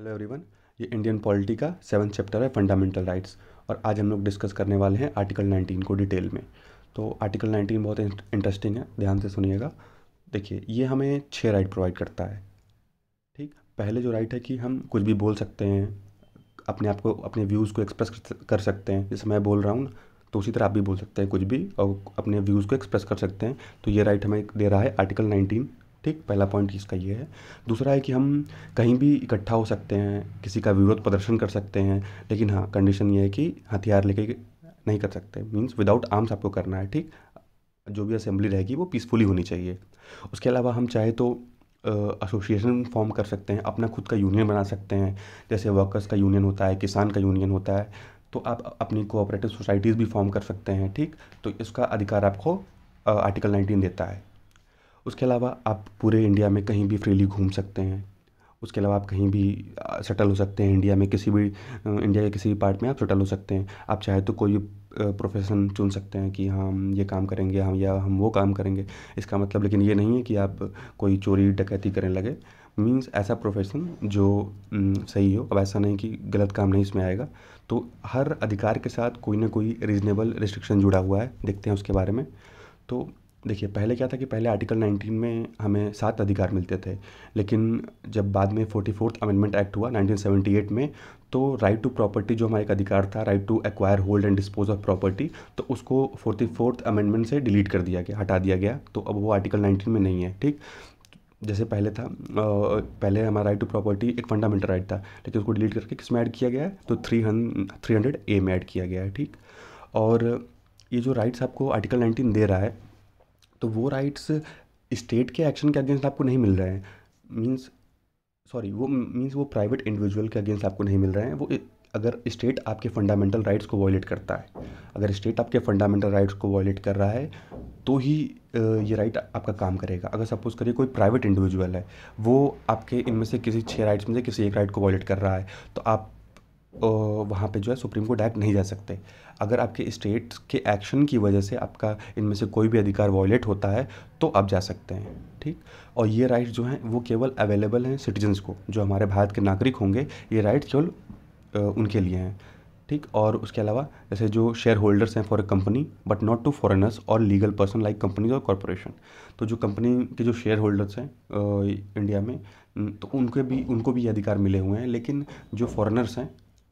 Hello everyone ये Indian polity का seven chapter है फंडामेंटल राइट्स और आज हम लोग डिस्कस करने वाले हैं आर्टिकल 19 को डिटेल में तो आर्टिकल 19 बहुत इंटरेस्टिंग है ध्यान से सुनिएगा देखिए ये हमें छः राइट प्रोवाइड करता है ठीक पहले जो राइट है कि हम कुछ भी बोल सकते हैं अपने आप को अपने व्यूज़ को एक्सप्रेस कर सकते हैं जैसे मैं बोल रहा हूँ तो उसी तरह आप भी बोल सकते हैं कुछ भी और अपने व्यूज़ को एक्सप्रेस कर सकते हैं तो ये राइट हमें दे रहा है आर्टिकल नाइनटीन ठीक पहला पॉइंट इसका ये है दूसरा है कि हम कहीं भी इकट्ठा हो सकते हैं किसी का विरोध प्रदर्शन कर सकते हैं लेकिन हाँ कंडीशन ये है कि हथियार लेके नहीं कर सकते मीन्स विदाउट आर्म्स आपको करना है ठीक जो भी असेंबली रहेगी वो पीसफुली होनी चाहिए उसके अलावा हम चाहे तो एसोसिएशन फॉर्म कर सकते हैं अपना खुद का यूनियन बना सकते हैं जैसे वर्कर्स का यूनियन होता है किसान का यूनियन होता है तो आप अपनी कोऑपरेटिव सोसाइटीज़ भी फॉर्म कर सकते हैं ठीक तो इसका अधिकार आपको आर्टिकल 19 देता है उसके अलावा आप पूरे इंडिया में कहीं भी फ्रीली घूम सकते हैं उसके अलावा आप कहीं भी सेटल हो सकते हैं इंडिया में किसी भी इंडिया के किसी भी पार्ट में आप सेटल हो सकते हैं आप चाहे तो कोई प्रोफेशन चुन सकते हैं कि हाँ, हम ये काम करेंगे हम हाँ, या हम वो काम करेंगे इसका मतलब लेकिन ये नहीं है कि आप कोई चोरी डकैती करने लगे मीन्स ऐसा प्रोफेशन जो सही हो अब ऐसा नहीं कि गलत काम नहीं इसमें आएगा तो हर अधिकार के साथ कोई ना कोई रीज़नेबल रिस्ट्रिक्शन जुड़ा हुआ है देखते हैं उसके बारे में तो देखिए पहले क्या था कि पहले आर्टिकल 19 में हमें सात अधिकार मिलते थे लेकिन जब बाद में फोर्टी फोर्थ अमेंडमेंट एक्ट हुआ 1978 में तो राइट टू प्रॉपर्टी जो हमारा एक अधिकार था right to acquire hold and dispose of property तो उसको फोर्टी फोर्थ अमेंडमेंट से डिलीट कर दिया गया हटा दिया गया तो अब वो आर्टिकल नाइनटीन में नहीं है ठीक जैसे पहले था पहले हमारा राइट टू प्रॉपर्टी एक फंडामेंटल राइट था लेकिन उसको डिलीट करके किस में ऐड किया गया तो थ्री थ्री हंड्रेड ए में ऐड किया गया है ठीक और ये जो राइट्स आपको आर्टिकल नाइनटीन दे रहा है तो वो राइट्स स्टेट के एक्शन के अगेंस्ट आपको नहीं मिल रहे हैं मीन्स सॉरी वो मीन्स वो प्राइवेट इंडिविजुअल के अगेंस्ट आपको नहीं मिल रहे हैं वो अगर स्टेट आपके फंडामेंटल राइट्स को वॉयलेट करता है अगर स्टेट आपके फंडामेंटल राइट्स को वॉयलेट कर रहा है तो ही ये राइट आपका काम करेगा अगर सपोज़ करिए कोई प्राइवेट इंडिविजुअल है वो आपके इनमें से किसी छः राइट्स में से किसी एक राइट को वॉयलेट कर रहा है तो आप वहाँ पे जो है सुप्रीम कोर्ट डायरेक्ट नहीं जा सकते अगर आपके स्टेट के एक्शन की वजह से आपका इनमें से कोई भी अधिकार वॉयलेट होता है तो आप जा सकते हैं ठीक और ये राइट जो हैं वो केवल अवेलेबल हैं सिटीजन्स को जो हमारे भारत के नागरिक होंगे ये राइट केवल उनके लिए हैं ठीक और उसके अलावा जैसे जो शेयर होल्डर्स हैं for a company but not to foreigners और लीगल पर्सन लाइक कंपनीज और कॉरपोरेशन तो जो कंपनी के जो शेयर होल्डर्स हैं इंडिया में तो उनके भी उनको भी ये अधिकार मिले हुए हैं लेकिन जो फॉरेनर्स हैं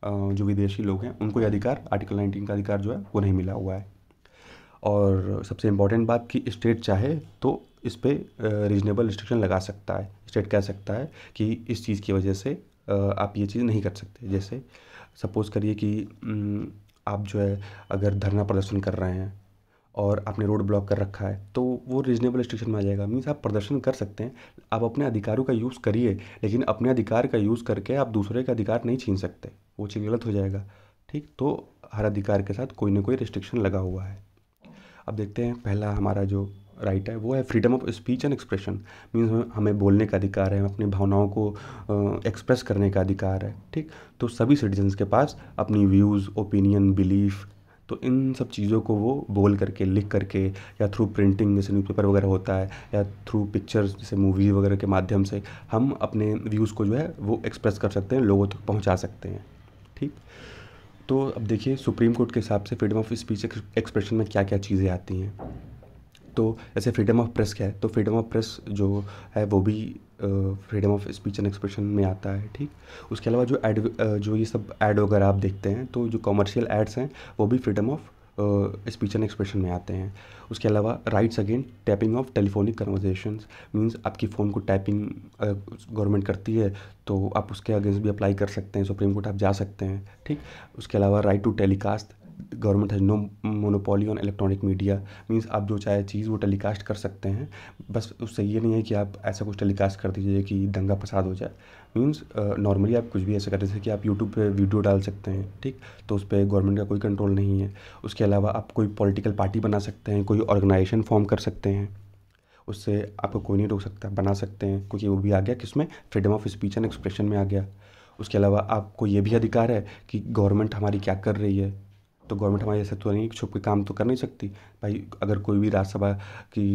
जो विदेशी लोग हैं उनको ये अधिकार आर्टिकल नाइनटीन का अधिकार जो है वो नहीं मिला हुआ है और सबसे इम्पॉर्टेंट बात कि स्टेट चाहे तो इस पर रीजनेबल रिस्ट्रिक्शन लगा सकता है स्टेट कह सकता है कि इस चीज़ की वजह से आप ये चीज़ नहीं कर सकते जैसे सपोज़ करिए कि आप जो है अगर धरना प्रदर्शन कर रहे हैं और आपने रोड ब्लॉक कर रखा है तो वो रीजनेबल रिस्ट्रिक्शन में आ जाएगा मीन्स आप प्रदर्शन कर सकते हैं आप अपने अधिकारों का यूज़ करिए लेकिन अपने अधिकार का यूज़ करके आप दूसरे का अधिकार नहीं छीन सकते वो चीज़ गलत हो जाएगा ठीक तो हर अधिकार के साथ कोई ना कोई रिस्ट्रिक्शन लगा हुआ है अब देखते हैं पहला हमारा जो राइट है वो है freedom of speech and expression means हमें बोलने का अधिकार है अपनी भावनाओं को एक्सप्रेस करने का अधिकार है ठीक तो सभी सिटीजन्स के पास अपनी व्यूज़ ओपिनियन बिलीफ तो इन सब चीज़ों को वो बोल करके लिख करके या थ्रू प्रिंटिंग जैसे न्यूज़पेपर वगैरह होता है या थ्रू पिक्चर्स जैसे मूवीज़ वगैरह के माध्यम से हम अपने व्यूज़ को जो है वो एक्सप्रेस कर सकते हैं लोगों तक तो पहुंचा सकते हैं ठीक तो अब देखिए सुप्रीम कोर्ट के हिसाब से फ्रीडम ऑफ स्पीच एक्सप्रेशन में क्या क्या चीज़ें आती हैं तो ऐसे फ्रीडम ऑफ प्रेस क्या है तो फ्रीडम ऑफ प्रेस जो है वो भी freedom of speech and expression में आता है ठीक उसके अलावा जो एड जो ये सब एड वगैरह आप देखते हैं तो जो कॉमर्शियल एड्स हैं वो भी freedom of speech and expression में आते हैं उसके अलावा rights against tapping of telephonic conversation means आपकी फ़ोन को टैपिंग गवर्नमेंट करती है तो आप उसके अगेंस्ट भी अप्लाई कर सकते हैं सुप्रीम कोर्ट आप जा सकते हैं ठीक उसके अलावा right to telecast government has no monopoly on electronic media means आप जो चाहे चीज़ वो टेलीकास्ट कर सकते हैं बस उससे ये नहीं है कि आप ऐसा कुछ टेलीकास्ट कर दीजिए कि दंगा फसाद हो जाए मीन्स नॉर्मली आप कुछ भी ऐसा कर जैसे कि आप यूट्यूब पे वीडियो डाल सकते हैं ठीक तो उस पर गवर्नमेंट का कोई कंट्रोल नहीं है उसके अलावा आप कोई पॉलिटिकल पार्टी बना सकते हैं कोई ऑर्गेनाइजेशन फॉर्म कर सकते हैं उससे आपको कोई नहीं रोक सकता बना सकते हैं क्योंकि वो भी आ गया किसमें freedom of speech and expression में आ गया उसके अलावा आपको ये भी अधिकार है कि गवर्नमेंट हमारी क्या कर रही है तो गवर्नमेंट हमारे ऐसे तो नहीं छुप के काम तो कर नहीं सकती भाई अगर कोई भी राज्यसभा की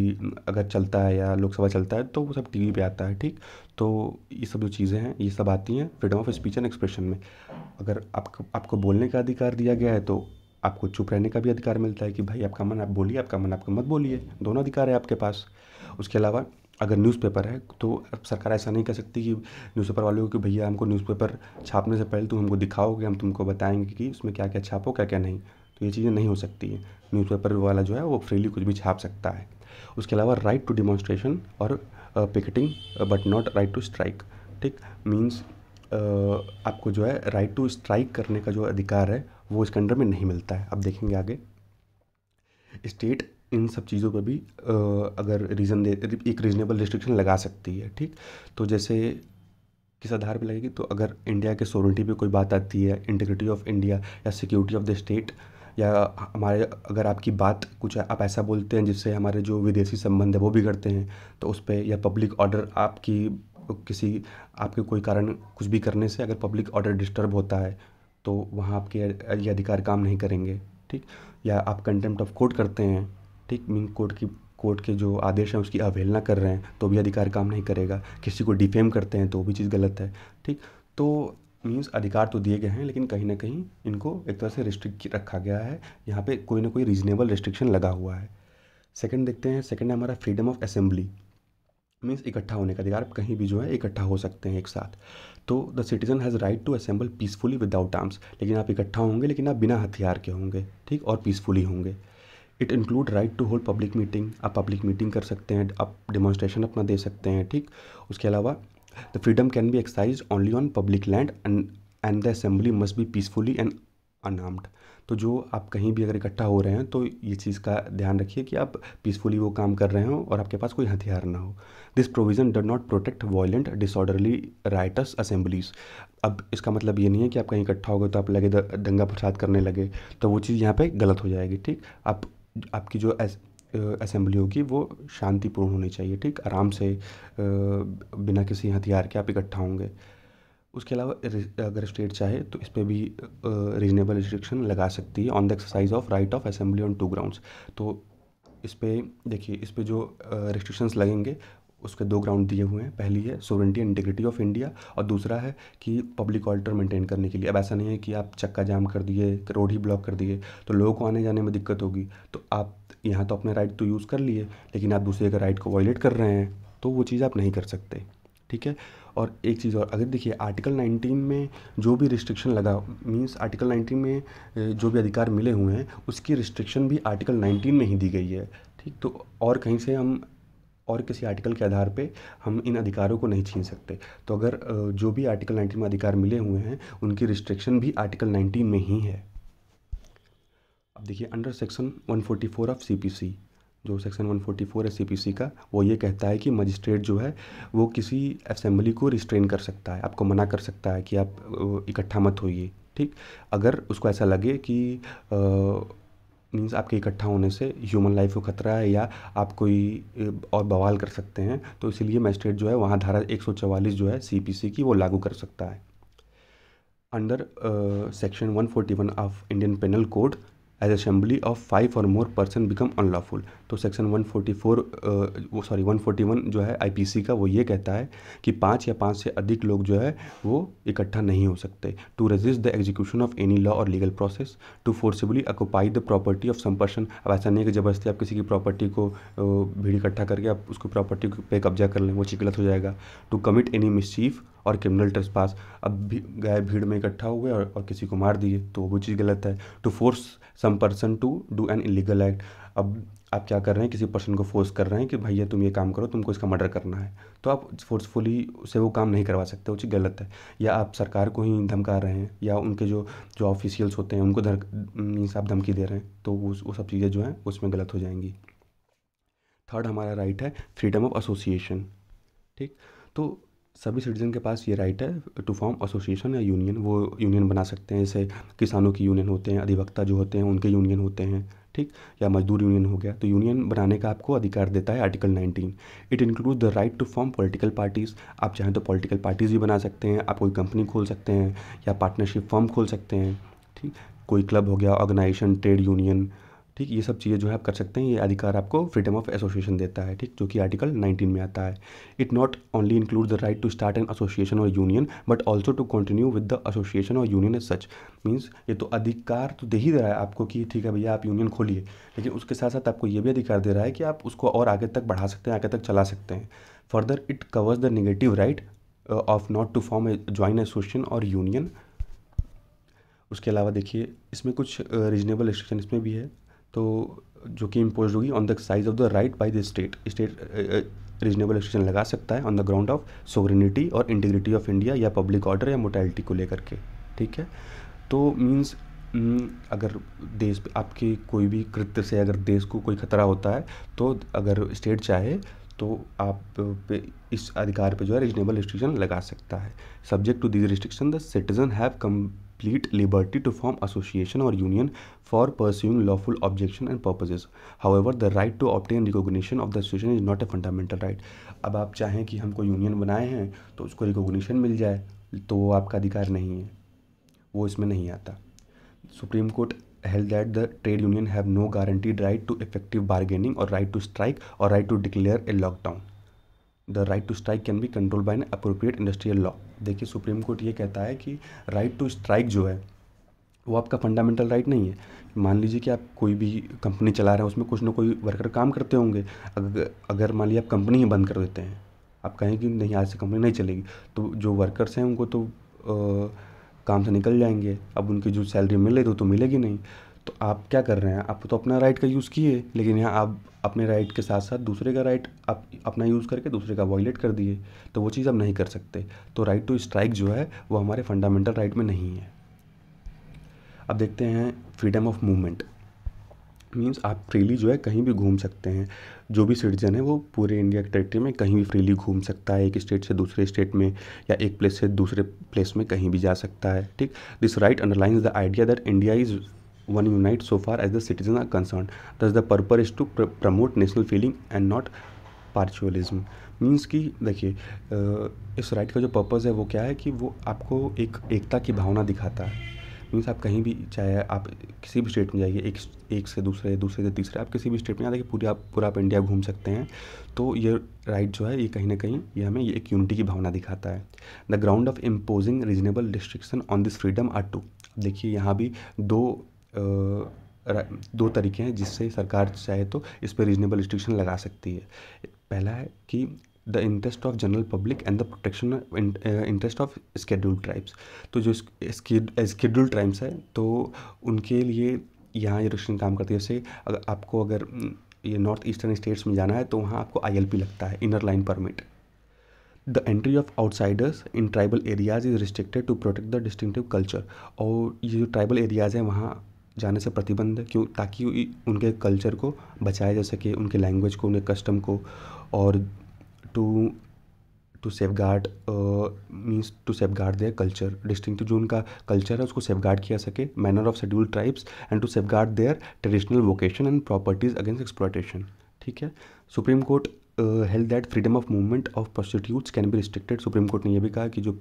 अगर चलता है या लोकसभा चलता है तो वो सब टीवी पे आता है ठीक तो ये सब जो चीज़ें हैं ये सब आती हैं freedom of speech and expression में अगर आपको आपको बोलने का अधिकार दिया गया है तो आपको चुप रहने का भी अधिकार मिलता है कि भाई आपका मन आप बोलिए आपका मन आपका मत बोलिए दोनों अधिकार है आपके पास उसके अलावा अगर न्यूज़पेपर है तो अब सरकार ऐसा नहीं कर सकती कि न्यूज़पेपर वालों को कि भैया हमको न्यूज़पेपर छापने से पहले तुम हमको दिखाओगे हम तुमको बताएंगे कि उसमें क्या क्या छापो क्या क्या नहीं तो ये चीज़ें नहीं हो सकती है न्यूज़पेपर वाला जो है वो फ्रीली कुछ भी छाप सकता है उसके अलावा राइट टू डिमॉन्स्ट्रेशन और picketing but not right to strike ठीक मीन्स आपको जो है राइट टू स्ट्राइक करने का जो अधिकार है वो इसके अंडर में नहीं मिलता है अब देखेंगे आगे स्टेट इन सब चीज़ों पर भी अगर रीज़न दे एक रीज़नेबल रिस्ट्रिक्शन लगा सकती है ठीक तो जैसे किस आधार पर लगेगी तो अगर इंडिया के सोरेंटी पे कोई बात आती है इंटीग्रिटी ऑफ इंडिया या सिक्योरिटी ऑफ द स्टेट या हमारे अगर आपकी बात कुछ आप ऐसा बोलते हैं जिससे हमारे जो विदेशी संबंध है वो बिगड़ते हैं तो उस पर या पब्लिक ऑर्डर आपकी किसी आपके कोई कारण कुछ भी करने से अगर पब्लिक ऑर्डर डिस्टर्ब होता है तो वहाँ आपके ये अधिकार काम नहीं करेंगे ठीक या आप कंटेम्प्ट ऑफ कोर्ट करते हैं ठीक मिंग कोर्ट की कोर्ट के जो आदेश हैं उसकी अवहेलना कर रहे हैं तो भी अधिकार काम नहीं करेगा किसी को डिफेम करते हैं तो भी चीज़ गलत है ठीक तो मीन्स अधिकार तो दिए गए हैं लेकिन कहीं ना कहीं इनको एक तरह से रिस्ट्रिक्ट रखा गया है यहाँ पे कोई ना कोई रीजनेबल रिस्ट्रिक्शन लगा हुआ है सेकंड देखते हैं सेकंड है हमारा फ्रीडम ऑफ असेंबली मीन्स इकट्ठा होने का अधिकार कहीं भी जो है इकट्ठा हो सकते हैं एक साथ तो the citizen has right to assemble peacefully without arms लेकिन आप इकट्ठा होंगे लेकिन आप बिना हथियार के होंगे ठीक और पीसफुली होंगे it include right to hold public meeting आप पब्लिक मीटिंग कर सकते हैं आप डिमॉन्स्ट्रेशन अपना दे सकते हैं ठीक उसके अलावा the freedom can be exercise only on public land and the assembly must be peacefully and unarmed तो जो आप कहीं भी अगर इकट्ठा हो रहे हैं तो ये चीज़ का ध्यान रखिए कि आप पीसफुली वो काम कर रहे हो और आपके पास कोई हथियार ना हो this provision do not protect violent disorderly riots assemblies अब इसका मतलब ये नहीं है कि आप कहीं इकट्ठा हो गए तो आप लगे दंगा फसाद करने लगे तो वो चीज़ यहाँ पे गलत हो जाएगी ठीक आप आपकी जो असेंबली होगी वो शांतिपूर्ण होनी चाहिए ठीक आराम से बिना किसी हथियार के आप इकट्ठा होंगे उसके अलावा अगर स्टेट चाहे तो इस पर भी रीजनेबल रिस्ट्रिक्शन लगा सकती है on the exercise of right of assembly on two grounds तो इस पर देखिए इस पर जो रिस्ट्रिक्शंस लगेंगे उसके दो ग्राउंड दिए हुए हैं पहली है सोवरेंटी इंटीग्रिटी ऑफ इंडिया और दूसरा है कि पब्लिक ऑर्डर मेंटेन करने के लिए अब ऐसा नहीं है कि आप चक्का जाम कर दिए रोड ही ब्लॉक कर दिए तो लोगों को आने जाने में दिक्कत होगी तो आप यहाँ तो अपने राइट तो यूज़ कर लिए लेकिन आप दूसरे के राइट को वॉयलेट कर रहे हैं तो वो चीज़ आप नहीं कर सकते ठीक है और एक चीज़ और अगर देखिए आर्टिकल 19 में जो भी रिस्ट्रिक्शन लगा मींस आर्टिकल 19 में जो भी अधिकार मिले हुए हैं उसकी रिस्ट्रिक्शन भी आर्टिकल 19 में ही दी गई है ठीक तो और कहीं से हम और किसी आर्टिकल के आधार पे हम इन अधिकारों को नहीं छीन सकते तो अगर जो भी आर्टिकल नाइनटीन में अधिकार मिले हुए हैं उनकी रिस्ट्रिक्शन भी आर्टिकल नाइनटीन में ही है अब देखिए अंडर सेक्शन 144 ऑफ सीपीसी जो सेक्शन 144 है सीपीसी का वो ये कहता है कि मजिस्ट्रेट जो है वो किसी असेंबली को रिस्ट्रेन कर सकता है आपको मना कर सकता है कि आप इकट्ठा मत होइए ठीक अगर उसको ऐसा लगे कि आ, मीन्स आपके इकट्ठा होने से ह्यूमन लाइफ को खतरा है या आप कोई और बवाल कर सकते हैं तो इसलिए मैजिस्ट्रेट जो है वहाँ धारा एक जो है सी की वो लागू कर सकता है under section 141 of Indian penal code as assembly of five और मोर पर्सन बिकम अनलॉफुल तो सेक्शन 144 फोर सॉरी वन जो है आईपीसी का वो ये कहता है कि पाँच या पाँच से अधिक लोग जो है वो इकट्ठा नहीं हो सकते to resist the execution of any law और legal process to forcibly occupy the property of some person अब ऐसा नहीं है कि जबरदस्ती आप किसी की प्रॉपर्टी को भीड़ इकट्ठा करके आप उसको प्रॉपर्टी पे कब्जा कर लें वो चीज़ गलत हो जाएगा टू कमिट एनी मिसचीफ और क्रिमिनल पास अब भी गए भीड़ में इकट्ठा हुए और, और किसी को मार दिए तो वो चीज़ गलत है to force some person to do an illegal act अब आप क्या कर रहे हैं किसी पर्सन को फोर्स कर रहे हैं कि भैया तुम ये काम करो तुमको इसका मर्डर करना है तो आप फोर्सफुली उसे वो काम नहीं करवा सकते वो चीज़ गलत है या आप सरकार को ही धमका रहे हैं या उनके जो जो ऑफिशियल्स होते हैं उनको मीन्स आप धमकी दे रहे हैं तो वो वो सब चीज़ें जो हैं उसमें गलत हो जाएंगी थर्ड हमारा राइट है फ्रीडम ऑफ एसोसिएशन ठीक तो सभी सिटीज़न के पास ये राइट है टू फॉर्म एसोसिएशन या यूनियन वो यूनियन बना सकते हैं जैसे किसानों की यूनियन होते हैं अधिवक्ता जो होते हैं उनके यूनियन होते हैं ठीक या मजदूर यूनियन हो गया तो यूनियन बनाने का आपको अधिकार देता है article 19 it include the right to form political parties आप चाहें तो पॉलिटिकल पार्टीज़ भी बना सकते हैं आप कोई कंपनी खोल सकते हैं या पार्टनरशिप फॉर्म खोल सकते हैं ठीक कोई क्लब हो गया ऑर्गेनाइजेशन ट्रेड यूनियन ठीक ये सब चीज़ें जो है आप कर सकते हैं ये अधिकार आपको फ्रीडम ऑफ एसोसिएशन देता है ठीक जो कि आर्टिकल 19 में आता है it not only include the right to start an association और union but also to continue with the association और यूनियन एज सच मीन्स ये तो अधिकार तो दे ही दे रहा है आपको कि ठीक है भैया आप यूनियन खोलिए लेकिन उसके साथ साथ आपको ये भी अधिकार दे रहा है कि आप उसको और आगे तक बढ़ा सकते हैं आगे तक चला सकते हैं further it covers the negative right of not to form a join association और यूनियन उसके अलावा देखिए इसमें कुछ रीजनेबल uh, रिस्ट्रिक्शन इसमें भी है तो जो कि इम्पोज होगी on the size of the right by the state state reasonable extension लगा सकता है on the ground of sovereignty और इंटीग्रिटी ऑफ इंडिया या पब्लिक ऑर्डर या मोटेलिटी को लेकर के ठीक है तो मीन्स mm, अगर देश आपके कोई भी कृत्य से अगर देश को कोई खतरा होता है तो अगर स्टेट चाहे तो आप पे इस अधिकार पे जो है रीजनेबल रिस्ट्रिक्शन लगा सकता है subject to these restriction the citizen have come complete liberty to form association or union for pursuing lawful objection and purposes. However, the right to obtain recognition of the association is not a fundamental right. अब आप चाहें कि हमको union बनाए हैं तो उसको recognition मिल जाए तो वो आपका अधिकार नहीं है वो इसमें नहीं आता Supreme Court held that the trade union have no guaranteed right to effective bargaining or right to strike or right to declare a lockdown the right to strike can be control by an appropriate industrial law देखिए Supreme Court ये कहता है कि right to strike जो है वो आपका fundamental right नहीं है मान लीजिए कि आप कोई भी कंपनी चला रहे हैं उसमें कुछ ना कोई वर्कर काम करते होंगे अगर अगर मान लीजिए आप कंपनी ही बंद कर देते हैं आप कहें कि नहीं आज से कंपनी नहीं चलेगी तो जो वर्कर्स हैं उनको तो आ, काम से निकल जाएंगे अब उनकी जो सैलरी मिले तो, तो मिलेगी नहीं तो आप क्या कर रहे हैं आप तो अपना राइट का यूज़ किए लेकिन यहाँ आप अपने राइट के साथ साथ दूसरे का राइट आप अपना यूज़ करके दूसरे का वॉयलेट कर दिए तो वो चीज़ आप नहीं कर सकते तो राइट टू स्ट्राइक जो है वो हमारे फंडामेंटल राइट में नहीं है अब देखते हैं फ्रीडम ऑफ मूवमेंट मीन्स आप फ्रीली जो है कहीं भी घूम सकते हैं जो भी सिटीजन है वो पूरे इंडिया के टेरिटरी में कहीं भी फ्रीली घूम सकता है एक स्टेट से दूसरे स्टेट में या एक प्लेस से दूसरे प्लेस में कहीं भी जा सकता है ठीक this right underlines the idea that India is one unite so far as the citizen are concern thus the purpose is to promote national feeling and not parochialism means कि देखिए इस राइट का जो पर्पज़ है वो क्या है कि वो आपको एक एकता की भावना दिखाता है मीन्स आप कहीं भी चाहे आप किसी भी स्टेट में जाइए एक एक से दूसरे दूसरे से तीसरे आप किसी भी स्टेट में यहाँ देखिए पूरी आप पूरा आप इंडिया घूम सकते हैं तो ये राइट जो है ये कहीं ना कहीं ये हमें ये एक यूनिटी की भावना दिखाता है the ground of imposing reasonable restriction on this freedom are two देखिए यहाँ भी दो दो तरीके हैं जिससे सरकार चाहे तो इस पर रीजनेबल रिस्ट्रिक्शन लगा सकती है पहला है कि the interest of general public and the protection interest of schedule tribes तो जो स्केड्यूल ट्राइब्स हैं तो उनके लिए यहाँ ये रिस्ट्रिक्शन काम करती है जैसे अगर आपको अगर ये नॉर्थ ईस्टर्न स्टेट्स में जाना है तो वहाँ आपको आई लगता है inner line permit the entry of outsiders in tribal areas is restricted to protect the distinctive culture और ये जो ट्राइबल एरियाज़ हैं वहाँ जाने से प्रतिबंध क्यों ताकि उनके कल्चर को बचाया जा सके उनके लैंग्वेज को उनके कस्टम को और to to safeguard means to safeguard their culture distinct जो उनका कल्चर है उसको सेफ गार्ड किया सके manner of schedule tribes and to safeguard their traditional vocation and properties against exploitation ठीक है Supreme Court held that freedom of movement of prostitutes can be restricted Supreme Court ने यह भी कहा कि जो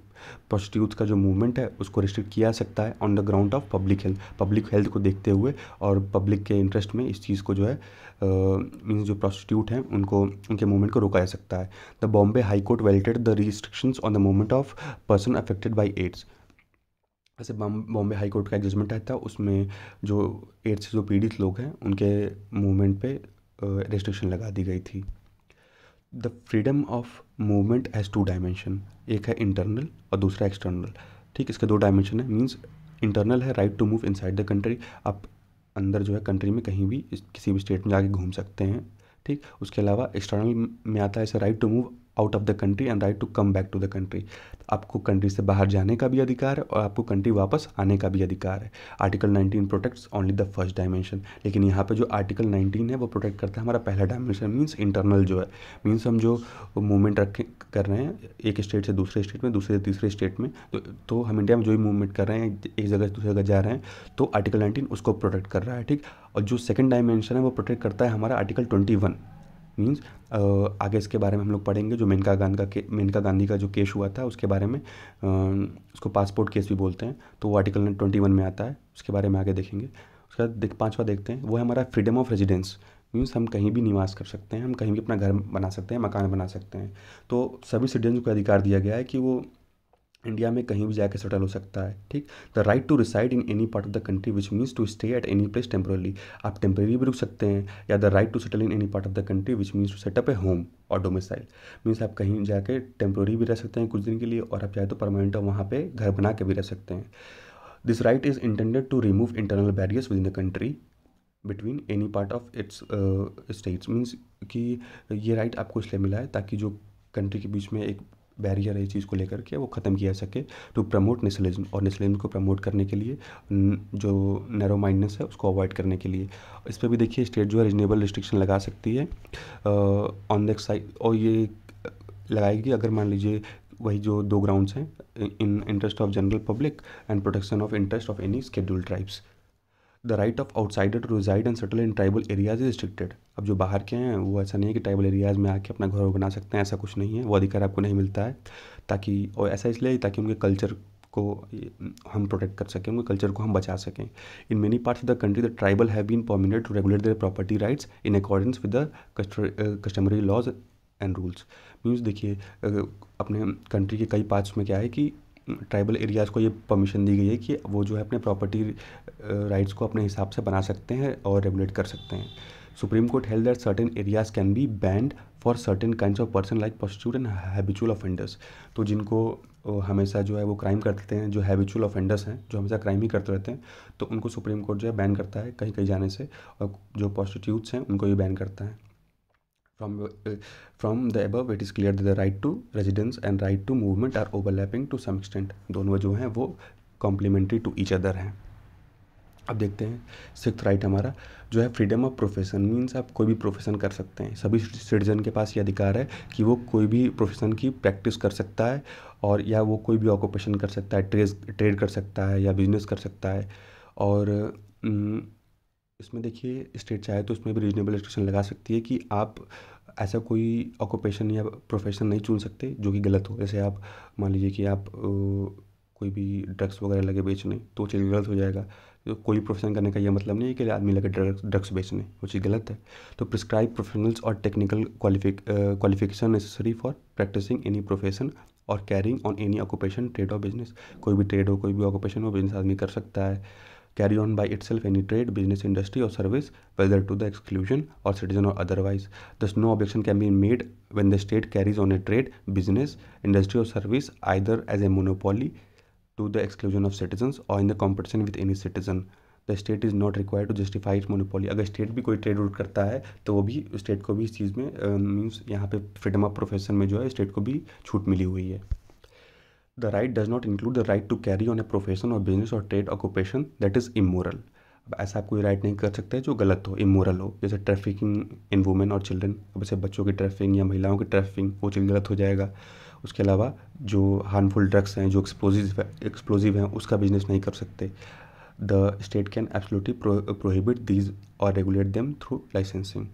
प्रोस्टिट्यूट्स का जो मूवमेंट है उसको रिस्ट्रिक्ट किया सकता है on the ground of public health public health को देखते हुए और पब्लिक के इंटरेस्ट में इस चीज़ को जो है मीन्स जो प्रोस्टिट्यूट हैं उनको उनके मूवमेंट को रोका जा सकता है the Bombay High Court upheld the restrictions on the movement of person affected by AIDS जैसे बॉम्बे हाई कोर्ट का जजमेंट आया था उसमें जो एड्स से जो पीड़ित लोग हैं उनके मूवमेंट पे रिस्ट्रिक्शन लगा दी गई थी the freedom of movement has two dimension एक है इंटरनल और दूसरा एक्सटर्नल ठीक इसके दो डायमेंशन है मीन्स इंटरनल है right to move inside the country आप अंदर जो है कंट्री में कहीं भी किसी भी स्टेट में जाके घूम सकते हैं ठीक उसके अलावा एक्सटर्नल में आता है right to move out of the country and right to come back to the country आपको कंट्री से बाहर जाने का भी अधिकार है और आपको कंट्री वापस आने का भी अधिकार है article 19 protects only the first dimension लेकिन यहाँ पे जो आर्टिकल 19 है वो प्रोटेक्ट करता है हमारा पहला डायमेंशन मीन्स इंटरनल जो है मींस हम जो मूवमेंट रखे कर रहे हैं एक स्टेट से दूसरे स्टेट में दूसरे से तीसरे स्टेट में तो, तो हम इंडिया में जो भी मूवमेंट कर रहे हैं एक जगह से दूसरी जगह जा रहे हैं तो आर्टिकल नाइनटीन उसको प्रोटेक्ट कर रहा है ठीक और जो सेकेंड डायमेंशन है वो प्रोटेक्ट करता है हमारा आर्टिकल ट्वेंटी वन मीन्स आगे इसके बारे में हम लोग पढ़ेंगे जो मेनका गांधी का मेनका गांधी का जो केस हुआ था उसके बारे में उसको पासपोर्ट केस भी बोलते हैं तो वो आर्टिकल ट्वेंटी वन में आता है उसके बारे में आगे देखेंगे उसके बाद देख पाँचवा देखते हैं वो है हमारा फ्रीडम ऑफ रेजिडेंस मीन्स हम कहीं भी निवास कर सकते हैं हम कहीं भी अपना घर बना सकते हैं मकान बना सकते हैं तो सभी सिटीजन को अधिकार दिया गया है कि वो इंडिया में कहीं भी जाकर सेटल हो सकता है ठीक the right to reside in any part of the country which means to stay at any place temporarily आप टेम्प्रेरी भी रुक सकते हैं या the right to settle in any part of the country which means to set up a home और domicile means आप कहीं जाके टेम्प्रोरी भी रह सकते हैं कुछ दिन के लिए और आप चाहे तो परमानेंट वहाँ पर घर बना के भी रह सकते हैं this right is intended to remove internal barriers within the country between any part of its states means कि ये राइट आपको इसलिए मिला है ताकि जो कंट्री के बीच में एक बैरियर है इस चीज़ को लेकर के वो ख़त्म किया सके टू प्रमोट नेशनलिज्म और नेशनलिज्म को प्रमोट करने के लिए जो नैरो माइंडनेस है उसको अवॉइड करने के लिए इस पर भी देखिए स्टेट जो है रीजनेबल रिस्ट्रिक्शन लगा सकती है ऑन द साइड और ये लगाएगी अगर मान लीजिए वही जो दो ग्राउंड्स हैं in interest of general public and protection of interest of any schedule tribes the right of outsider to reside and settle in tribal areas is restricted अब जो बाहर के हैं वो ऐसा नहीं है कि ट्राइबल एरियाज में आके अपना घर बना सकते हैं ऐसा कुछ नहीं है वो अधिकार आपको नहीं मिलता है ताकि और ऐसा इसलिए ताकि उनके कल्चर को हम प्रोटेक्ट कर सकें उनके कल्चर को हम बचा सकें in many parts of the country the tribal have been permitted to regulate their property rights in accordance with the customary laws and rules means देखिए अपने कंट्री के कई पार्ट्स में क्या है कि ट्राइबल एरियाज़ को ये परमिशन दी गई है कि वो जो है अपने प्रॉपर्टी राइट्स को अपने हिसाब से बना सकते हैं और रेगुलेट कर सकते हैं Supreme Court held that certain areas can be banned for certain kind of person like prostitute and habitual offenders तो जिनको हमेशा जो है वो क्राइम करते हैं जो हैबिचुअल ऑफेंडर्स हैं जो हमेशा क्राइम ही करते रहते हैं तो उनको सुप्रीम कोर्ट जो है बैन करता है कहीं कहीं जाने से और जो पॉस्टिट्यूट्स हैं उनको भी बैन करता है From, uh, from the above it is clear that the right to residence and right to movement are overlapping to some extent दोनों जो हैं वो कॉम्प्लीमेंट्री टू ईच अदर हैं अब देखते हैं सिक्स राइट हमारा जो है फ्रीडम ऑफ प्रोफेशन मीन्स आप कोई भी प्रोफेशन कर सकते हैं सभी सिटीजन के पास ये अधिकार है कि वो कोई भी प्रोफेशन की प्रैक्टिस कर सकता है और या वो कोई भी ऑक्यूपेशन कर सकता है ट्रेड ट्रेड कर सकता है या बिजनेस कर सकता है और न, इसमें देखिए स्टेट चाहे तो उसमें भी रीजनेबल रिस्ट्रिक्शन लगा सकती है कि आप ऐसा कोई ऑक्यूपेशन या प्रोफेशन नहीं चुन सकते जो कि गलत हो जैसे आप मान लीजिए कि आप कोई भी ड्रग्स वगैरह लगे बेचने तो वो चीज़ गलत हो जाएगा तो कोई प्रोफेशन करने का यह मतलब नहीं है कि आदमी लगे ड्रग्स ड्रग्स बेचने वो चीज़ गलत है तो प्रिस्क्राइब प्रोफेशनल्स और technical qualification necessary for practising any profession और carrying on any occupation trade और बिजनेस कोई भी ट्रेड हो कोई भी ऑक्यूपेशन हो बिजनेस आदमी कर सकता है carry on by itself any trade, business, industry or service, whether to the exclusion or citizen or otherwise. Thus, no objection can be made when the state carries on a trade, business, industry or service either as a monopoly to the exclusion of citizens or in the competition with any citizen. The state is not required to justify its monopoly अगर state भी कोई trade route करता है तो वो भी state को भी इस चीज़ में मीन्स uh, यहाँ पे फ्रीडम ऑफ प्रोफेशन में जो है स्टेट को भी छूट मिली हुई है the right does not include the right to carry on a profession और बिजनेस और trade occupation that is immoral अब ऐसा कोई राइट नहीं कर सकते जो गलत हो इमोरल हो जैसे ट्रैफिकिंग इन वुमेन और चिल्ड्रन अब जैसे बच्चों की ट्रैफिकिंग या महिलाओं की ट्रैफिकिंग वो चीज़ गलत हो जाएगा उसके अलावा जो हार्मफुल ड्रग्स हैं जो एक्सप्लोजिव एक्सप्लोजिव हैं उसका बिजनेस नहीं कर सकते the state can absolutely prohibit these और रेगुलेट देम थ्रू लाइसेंसिंग